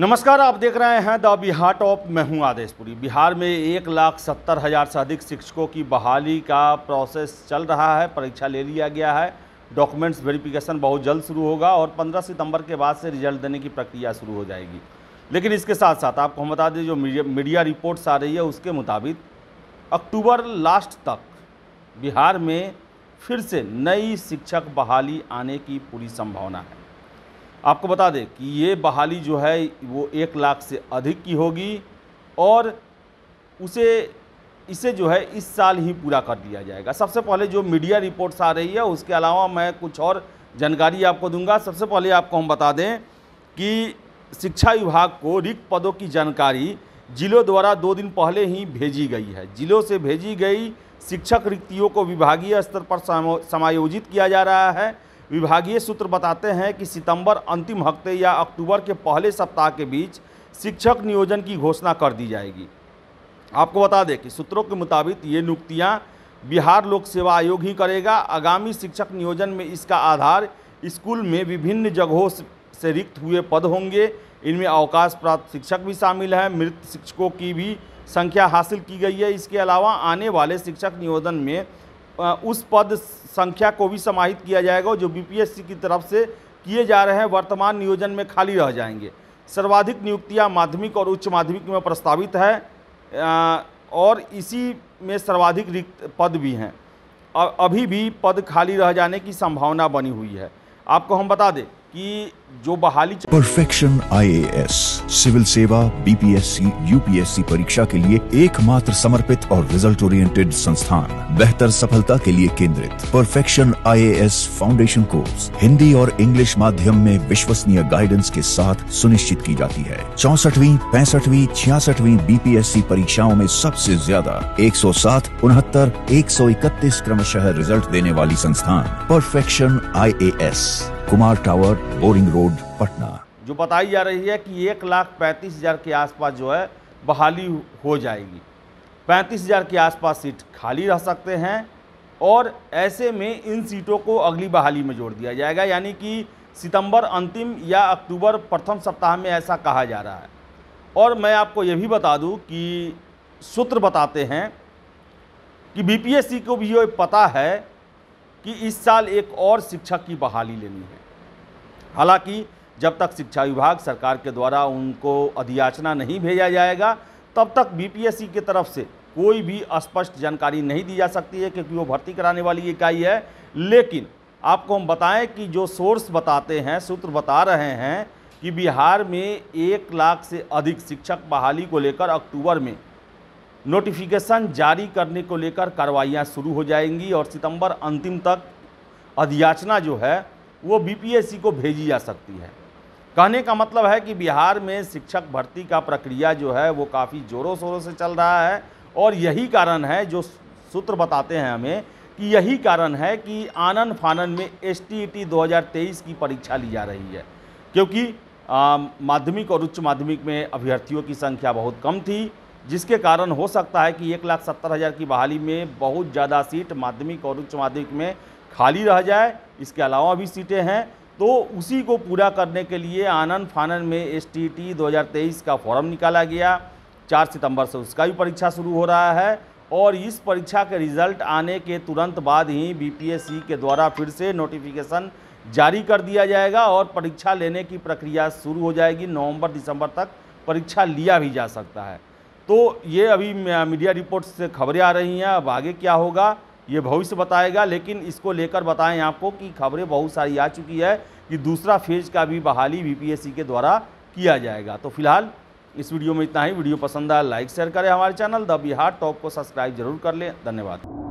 नमस्कार आप देख रहे हैं द बिहार टॉप मैं हूं आदेशपुरी बिहार में एक लाख सत्तर हज़ार से अधिक शिक्षकों की बहाली का प्रोसेस चल रहा है परीक्षा ले लिया गया है डॉक्यूमेंट्स वेरिफिकेशन बहुत जल्द शुरू होगा और 15 सितंबर के बाद से रिजल्ट देने की प्रक्रिया शुरू हो जाएगी लेकिन इसके साथ साथ आपको हम बता दें जो मीडिया, मीडिया रिपोर्ट्स आ रही है उसके मुताबिक अक्टूबर लास्ट तक बिहार में फिर से नई शिक्षक बहाली आने की पूरी संभावना है आपको बता दें कि ये बहाली जो है वो एक लाख से अधिक की होगी और उसे इसे जो है इस साल ही पूरा कर दिया जाएगा सबसे पहले जो मीडिया रिपोर्ट्स आ रही है उसके अलावा मैं कुछ और जानकारी आपको दूंगा सबसे पहले आपको हम बता दें कि शिक्षा विभाग को रिक्त पदों की जानकारी जिलों द्वारा दो दिन पहले ही भेजी गई है जिलों से भेजी गई शिक्षक रिक्तियों को विभागीय स्तर पर समायोजित किया जा रहा है विभागीय सूत्र बताते हैं कि सितंबर अंतिम हफ्ते या अक्टूबर के पहले सप्ताह के बीच शिक्षक नियोजन की घोषणा कर दी जाएगी आपको बता दें कि सूत्रों के मुताबिक ये नियुक्तियाँ बिहार लोक सेवा आयोग ही करेगा आगामी शिक्षक नियोजन में इसका आधार स्कूल में विभिन्न जगहों से रिक्त हुए पद होंगे इनमें अवकाश प्राप्त शिक्षक भी शामिल हैं मृत शिक्षकों की भी संख्या हासिल की गई है इसके अलावा आने वाले शिक्षक नियोजन में उस पद संख्या को भी समाहित किया जाएगा जो बीपीएससी की तरफ से किए जा रहे हैं वर्तमान नियोजन में खाली रह जाएंगे सर्वाधिक नियुक्तियां माध्यमिक और उच्च माध्यमिक में प्रस्तावित है और इसी में सर्वाधिक रिक्त पद भी हैं अभी भी पद खाली रह जाने की संभावना बनी हुई है आपको हम बता दें कि जो बहाली परफेक्शन आईएएस सिविल सेवा बीपीएससी यूपीएससी परीक्षा के लिए एकमात्र समर्पित और रिजल्ट ओरिएंटेड संस्थान बेहतर सफलता के लिए केंद्रित perfection IAS foundation course Hindi और इंग्लिश माध्यम में विश्वसनीय गाइडेंस के साथ सुनिश्चित की जाती है चौसठवीं पैंसठवीं छियासठवीं बीपीएससी परीक्षाओं में सबसे ज्यादा एक सौ सात उनहत्तर एक सौ इकतीस क्रमशः रिजल्ट देने वाली संस्थान परफेक्शन आई कुमार टावर बोरिंग रोड पटना जो बताई जा रही है कि एक लाख पैंतीस हज़ार के आसपास जो है बहाली हो जाएगी पैंतीस हज़ार के आसपास सीट खाली रह सकते हैं और ऐसे में इन सीटों को अगली बहाली में जोड़ दिया जाएगा यानी कि सितंबर अंतिम या अक्टूबर प्रथम सप्ताह में ऐसा कहा जा रहा है और मैं आपको यह भी बता दूं कि सूत्र बताते हैं कि बीपीएससी को भी ये पता है कि इस साल एक और शिक्षक की बहाली लेनी है हालांकि जब तक शिक्षा विभाग सरकार के द्वारा उनको अधियाचना नहीं भेजा जाएगा तब तक बीपीएससी की तरफ से कोई भी स्पष्ट जानकारी नहीं दी जा सकती है क्योंकि वो भर्ती कराने वाली इकाई है लेकिन आपको हम बताएं कि जो सोर्स बताते हैं सूत्र बता रहे हैं कि बिहार में एक लाख से अधिक शिक्षक बहाली को लेकर अक्टूबर में नोटिफिकेशन जारी करने को लेकर कार्रवाइयाँ शुरू हो जाएंगी और सितंबर अंतिम तक अधियाचना जो है वो बीपीएससी को भेजी जा सकती है कहने का मतलब है कि बिहार में शिक्षक भर्ती का प्रक्रिया जो है वो काफ़ी ज़ोरों शोरों से चल रहा है और यही कारण है जो सूत्र बताते हैं हमें कि यही कारण है कि आनन फानन में एस e टी की परीक्षा ली जा रही है क्योंकि माध्यमिक और उच्च माध्यमिक में अभ्यर्थियों की संख्या बहुत कम थी जिसके कारण हो सकता है कि एक लाख सत्तर हज़ार की बहाली में बहुत ज़्यादा सीट माध्यमिक और उच्च माध्यमिक में खाली रह जाए इसके अलावा भी सीटें हैं तो उसी को पूरा करने के लिए आनंद फानन में एस टी टी का फॉर्म निकाला गया चार सितंबर से उसका भी परीक्षा शुरू हो रहा है और इस परीक्षा के रिजल्ट आने के तुरंत बाद ही बी के द्वारा फिर से नोटिफिकेशन जारी कर दिया जाएगा और परीक्षा लेने की प्रक्रिया शुरू हो जाएगी नवंबर दिसंबर तक परीक्षा लिया भी जा सकता है तो ये अभी मीडिया रिपोर्ट से खबरें आ रही हैं अब आगे क्या होगा ये भविष्य बताएगा लेकिन इसको लेकर बताएं आपको कि खबरें बहुत सारी आ चुकी है कि दूसरा फेज का भी बहाली बीपीएससी के द्वारा किया जाएगा तो फिलहाल इस वीडियो में इतना ही वीडियो पसंद आया लाइक शेयर करें हमारे चैनल द बिहार टॉप को सब्सक्राइब जरूर कर लें धन्यवाद